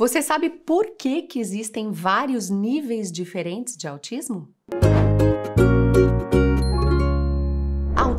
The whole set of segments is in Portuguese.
Você sabe por que, que existem vários níveis diferentes de autismo?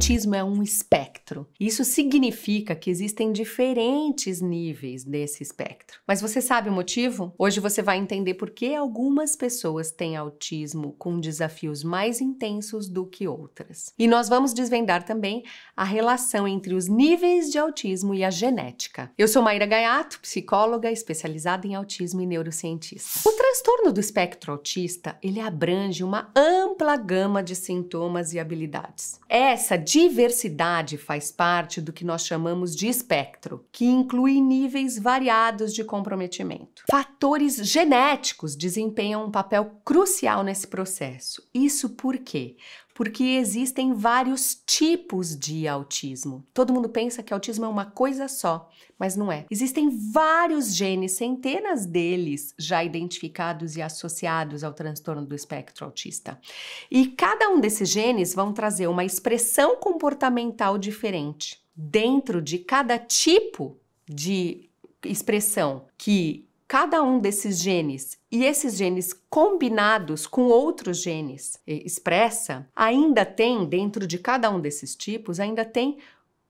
autismo é um espectro. Isso significa que existem diferentes níveis desse espectro. Mas você sabe o motivo? Hoje você vai entender por que algumas pessoas têm autismo com desafios mais intensos do que outras. E nós vamos desvendar também a relação entre os níveis de autismo e a genética. Eu sou Maíra Gaiato, psicóloga especializada em autismo e neurocientista. O transtorno do espectro autista, ele abrange uma ampla gama de sintomas e habilidades. Essa diversidade faz parte do que nós chamamos de espectro, que inclui níveis variados de comprometimento. Fatores genéticos desempenham um papel crucial nesse processo. Isso por quê? porque existem vários tipos de autismo. Todo mundo pensa que autismo é uma coisa só, mas não é. Existem vários genes, centenas deles já identificados e associados ao transtorno do espectro autista. E cada um desses genes vão trazer uma expressão comportamental diferente dentro de cada tipo de expressão que cada um desses genes e esses genes combinados com outros genes expressa, ainda tem dentro de cada um desses tipos, ainda tem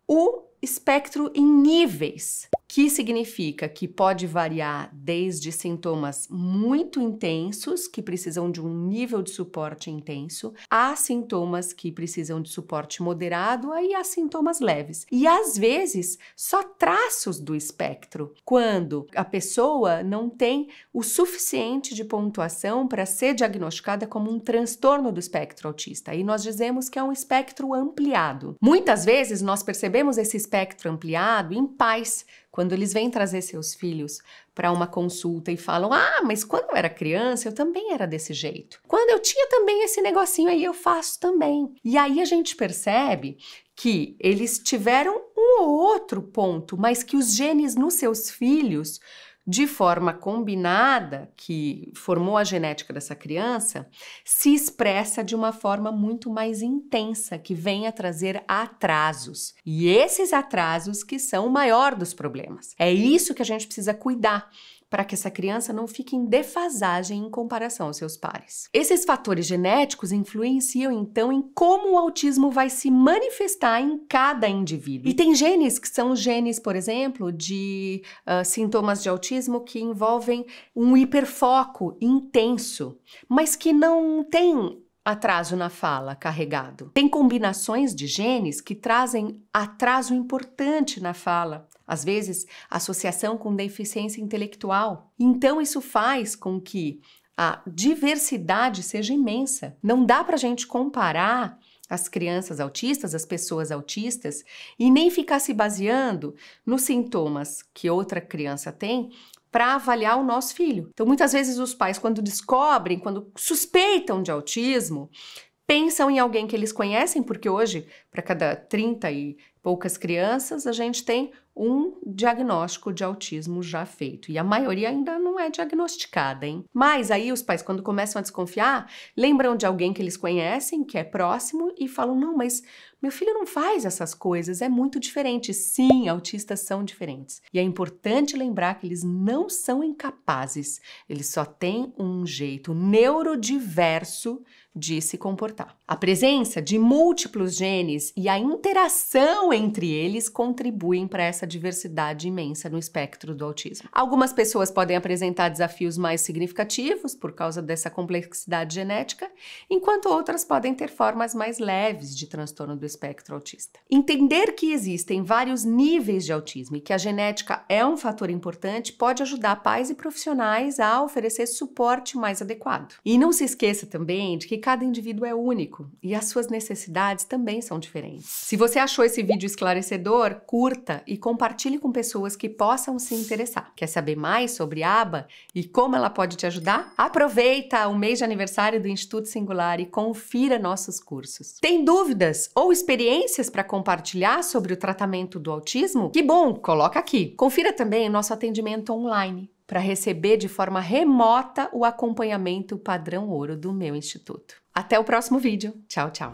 o espectro em níveis que significa que pode variar desde sintomas muito intensos, que precisam de um nível de suporte intenso, a sintomas que precisam de suporte moderado aí a sintomas leves. E às vezes, só traços do espectro, quando a pessoa não tem o suficiente de pontuação para ser diagnosticada como um transtorno do espectro autista. E nós dizemos que é um espectro ampliado. Muitas vezes nós percebemos esse espectro ampliado em pais, quando eles vêm trazer seus filhos para uma consulta e falam: Ah, mas quando eu era criança eu também era desse jeito. Quando eu tinha também esse negocinho aí, eu faço também. E aí a gente percebe que eles tiveram um ou outro ponto, mas que os genes nos seus filhos de forma combinada, que formou a genética dessa criança, se expressa de uma forma muito mais intensa, que vem a trazer atrasos. E esses atrasos que são o maior dos problemas. É isso que a gente precisa cuidar para que essa criança não fique em defasagem em comparação aos seus pares. Esses fatores genéticos influenciam então em como o autismo vai se manifestar em cada indivíduo. E tem genes que são genes, por exemplo, de uh, sintomas de autismo que envolvem um hiperfoco intenso, mas que não tem atraso na fala carregado. Tem combinações de genes que trazem atraso importante na fala às vezes associação com deficiência intelectual. Então isso faz com que a diversidade seja imensa. Não dá para a gente comparar as crianças autistas, as pessoas autistas, e nem ficar se baseando nos sintomas que outra criança tem para avaliar o nosso filho. Então, muitas vezes os pais, quando descobrem, quando suspeitam de autismo, pensam em alguém que eles conhecem, porque hoje, para cada 30 e poucas crianças, a gente tem um diagnóstico de autismo já feito. E a maioria ainda não é diagnosticada, hein? Mas aí os pais, quando começam a desconfiar, lembram de alguém que eles conhecem, que é próximo, e falam: não, mas meu filho não faz essas coisas, é muito diferente. Sim, autistas são diferentes. E é importante lembrar que eles não são incapazes, eles só têm um jeito neurodiverso de se comportar. A presença de múltiplos genes e a interação entre eles contribuem para essa diversidade imensa no espectro do autismo. Algumas pessoas podem apresentar desafios mais significativos por causa dessa complexidade genética, enquanto outras podem ter formas mais leves de transtorno do espectro autista. Entender que existem vários níveis de autismo e que a genética é um fator importante pode ajudar pais e profissionais a oferecer suporte mais adequado. E não se esqueça também de que cada indivíduo é único e as suas necessidades também são diferentes. Se você achou esse vídeo vídeo esclarecedor, curta e compartilhe com pessoas que possam se interessar. Quer saber mais sobre a aba e como ela pode te ajudar? Aproveita o mês de aniversário do Instituto Singular e confira nossos cursos. Tem dúvidas ou experiências para compartilhar sobre o tratamento do autismo? Que bom, coloca aqui. Confira também o nosso atendimento online para receber de forma remota o acompanhamento padrão ouro do meu instituto. Até o próximo vídeo. Tchau, tchau.